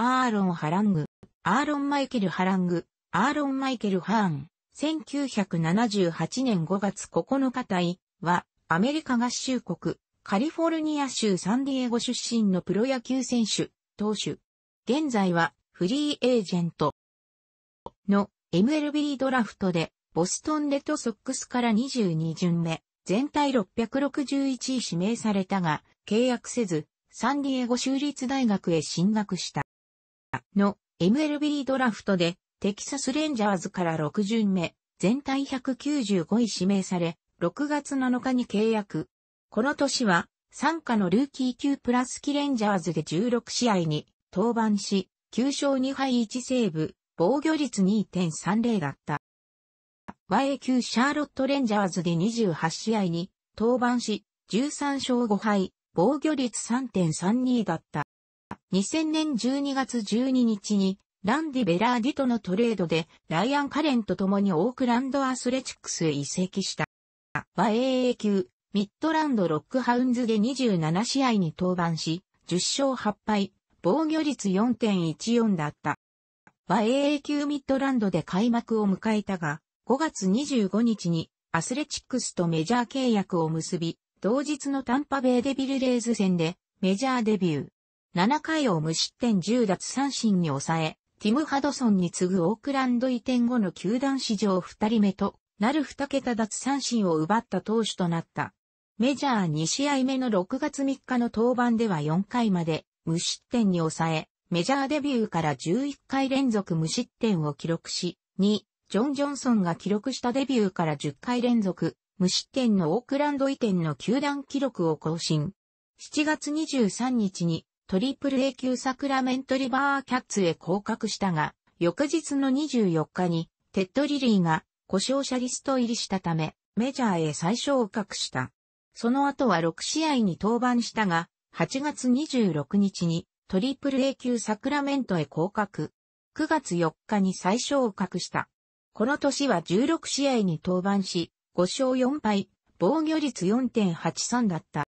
アーロン・ハラング、アーロン・マイケル・ハラング、アーロン・マイケル・ハーン、1978年5月9日隊は、アメリカ合衆国、カリフォルニア州サンディエゴ出身のプロ野球選手、投手。現在は、フリーエージェントの MLB ドラフトで、ボストンレッドソックスから22巡目、全体661位指名されたが、契約せず、サンディエゴ州立大学へ進学した。の MLB ドラフトでテキサスレンジャーズから6巡目、全体195位指名され、6月7日に契約。この年は、参加のルーキー級プラスキレンジャーズで16試合に登板し、9勝2敗1セーブ、防御率2.30だった。YA 級シャーロットレンジャーズで28試合に登板し、13勝5敗、防御率3.32だった。2000年12月12日に、ランディ・ベラーディとのトレードで、ライアン・カレンと共にオークランド・アスレチックスへ移籍した。和 AA 級、ミッドランド・ロックハウンズで27試合に登板し、10勝8敗、防御率4.14だった。和 AA 級ミッドランドで開幕を迎えたが、5月25日にアスレチックスとメジャー契約を結び、同日のタンパベイデビルレーズ戦でメジャーデビュー。7回を無失点10奪三振に抑え、ティム・ハドソンに次ぐオークランド移転後の球団史上2人目となる2桁奪三振を奪った投手となった。メジャー2試合目の6月3日の登板では4回まで無失点に抑え、メジャーデビューから11回連続無失点を記録し、2、ジョン・ジョンソンが記録したデビューから10回連続無失点のオークランド移転の球団記録を更新。7月23日にトリプル A 級サクラメントリバーキャッツへ降格したが、翌日の24日に、テッド・リリーが故障者リスト入りしたため、メジャーへ再昇格した。その後は6試合に登板したが、8月26日にトリプル A 級サクラメントへ降格。9月4日に再昇格した。この年は16試合に登板し、5勝4敗、防御率4.83だった。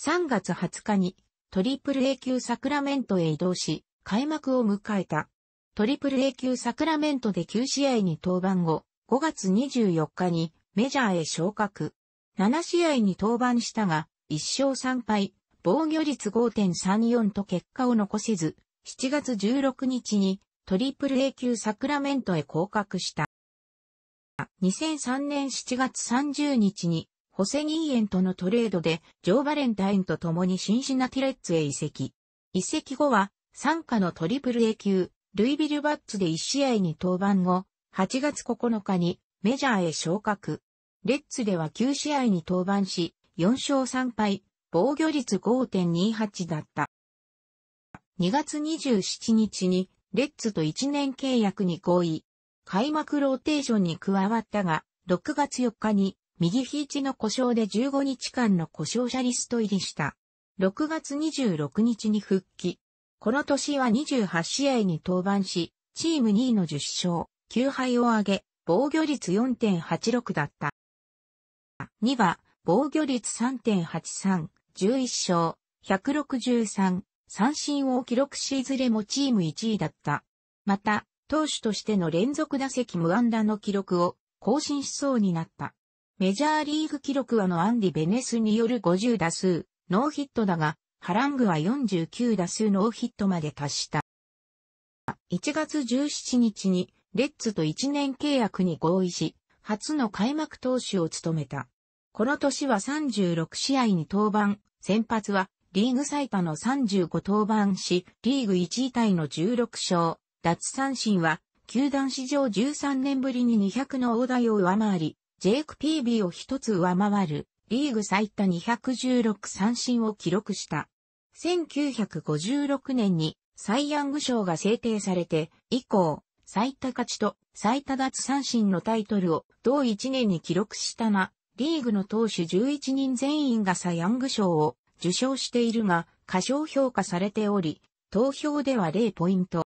3月20日にトリプル A 級サクラメントへ移動し、開幕を迎えた。トリプル A 級サクラメントで9試合に登板後、5月24日にメジャーへ昇格。7試合に登板したが、1勝3敗、防御率5.34と結果を残せず、7月16日にトリプル A 級サクラメントへ降格した。2003年7月30日にホセニーエンとのトレードで、ジョー・バレンタインと共にシンシナティレッツへ移籍。移籍後は、参加のトリプル A 級、ルイビル・バッツで1試合に登板後、8月9日にメジャーへ昇格。レッツでは9試合に登板し、4勝3敗、防御率5.28だった。2月27日に、レッツと1年契約に合意。開幕ローテーションに加わったが、6月4日に右肘の故障で15日間の故障者リスト入りした。6月26日に復帰。この年は28試合に登板し、チーム2位の10勝、9敗を挙げ、防御率4.86だった。2は、防御率3.83、11勝、163、三振を記録しいずれもチーム1位だった。また、投手としての連続打席無安打の記録を更新しそうになった。メジャーリーグ記録はのアンディ・ベネスによる50打数、ノーヒットだが、ハラングは49打数ノーヒットまで達した。1月17日に、レッツと1年契約に合意し、初の開幕投手を務めた。この年は36試合に登板、先発はリーグ最多の35登板し、リーグ1位タイの16勝、奪三振は、球団史上13年ぶりに200の大台を上回り、ジェイク・ピービーを一つ上回る、リーグ最多216三振を記録した。1956年にサイ・ヤング賞が制定されて、以降、最多勝ちと最多奪三振のタイトルを同一年に記録したが、リーグの投手11人全員がサイ・ヤング賞を受賞しているが、過小評価されており、投票では0ポイント。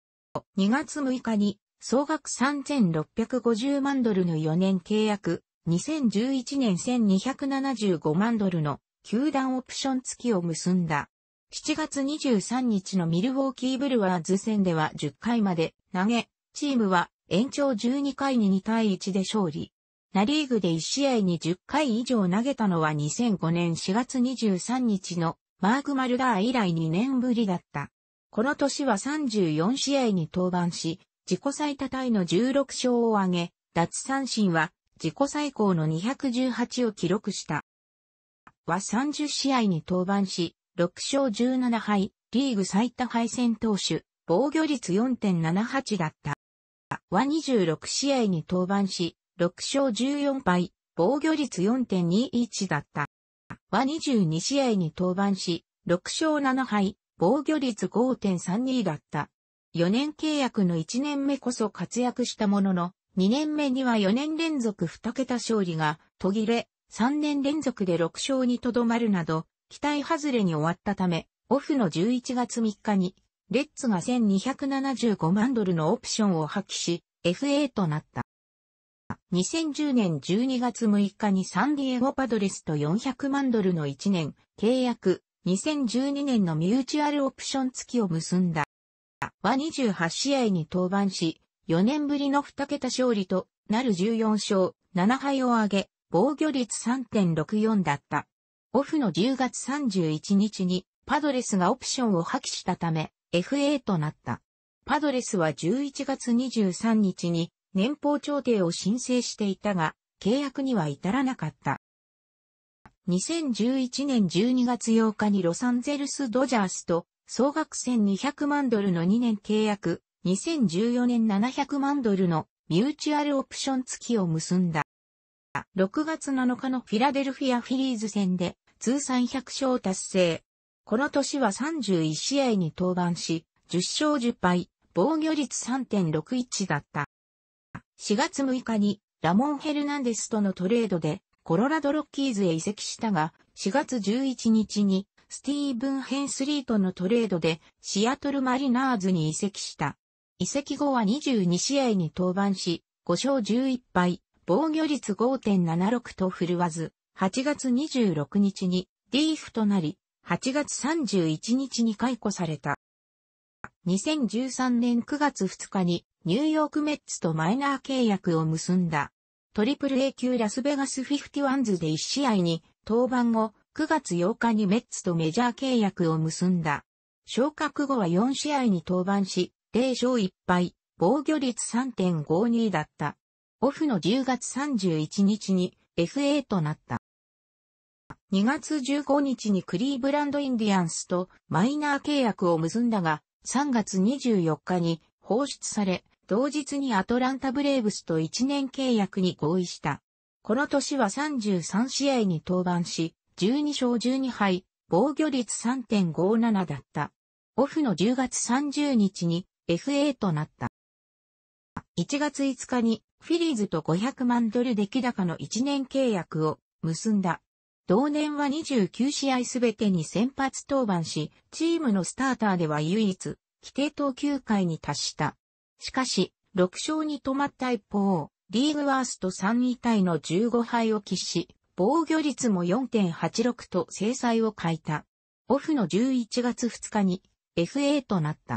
2月6日に総額3650万ドルの4年契約、2011年1275万ドルの球団オプション付きを結んだ。7月23日のミルウォーキーブルワーズ戦では10回まで投げ、チームは延長12回に2対1で勝利。ナリーグで1試合に10回以上投げたのは2005年4月23日のマーク・マルダー以来2年ぶりだった。この年は34試合に登板し、自己最多タイの16勝を挙げ、脱三振は自己最高の218を記録した。は30試合に登板し、6勝17敗、リーグ最多敗戦投手、防御率4.78だった。は26試合に登板し、6勝14敗、防御率4.21だった。は22試合に登板し、6勝7敗、防御率5.32だった。4年契約の1年目こそ活躍したものの、2年目には4年連続2桁勝利が途切れ、3年連続で6勝にとどまるなど、期待外れに終わったため、オフの11月3日に、レッツが1275万ドルのオプションを破棄し、FA となった。2010年12月6日にサンディエゴパドレスと400万ドルの1年契約、2012年のミューチュアルオプション付きを結んだ。は28試合に登板し、4年ぶりの2桁勝利となる14勝7敗を挙げ、防御率3.64だった。オフの10月31日にパドレスがオプションを破棄したため FA となった。パドレスは11月23日に年俸調停を申請していたが契約には至らなかった。2011年12月8日にロサンゼルス・ドジャースと総額1200万ドルの2年契約2014年700万ドルのミューチュアルオプション付きを結んだ。6月7日のフィラデルフィアフィリーズ戦で通算100勝達成。この年は31試合に登板し、10勝10敗、防御率3.61だった。4月6日にラモン・ヘルナンデスとのトレードでコロラドロッキーズへ移籍したが、4月11日にスティーブン・ヘンスリーとのトレードでシアトル・マリナーズに移籍した。移籍後は22試合に登板し、5勝11敗、防御率5.76と振るわず、8月26日にリーフとなり、8月31日に解雇された。2013年9月2日にニューヨークメッツとマイナー契約を結んだ。トリプル A 級ラスベガスフィフティワンズで1試合に登板後、9月8日にメッツとメジャー契約を結んだ。昇格後は4試合に登板し、0勝1敗、防御率3.52だった。オフの10月31日に FA となった。2月15日にクリーブランドインディアンスとマイナー契約を結んだが、3月24日に放出され、同日にアトランタブレーブスと1年契約に合意した。この年は33試合に登板し、12勝12敗、防御率3.57だった。オフの10月30日に FA となった。1月5日にフィリーズと500万ドル出来高の1年契約を結んだ。同年は29試合すべてに先発登板し、チームのスターターでは唯一、規定投球回に達した。しかし、6勝に止まった一方、リーグワースト3位体の15敗を喫し、防御率も4.86と制裁を欠いた。オフの11月2日に FA となった。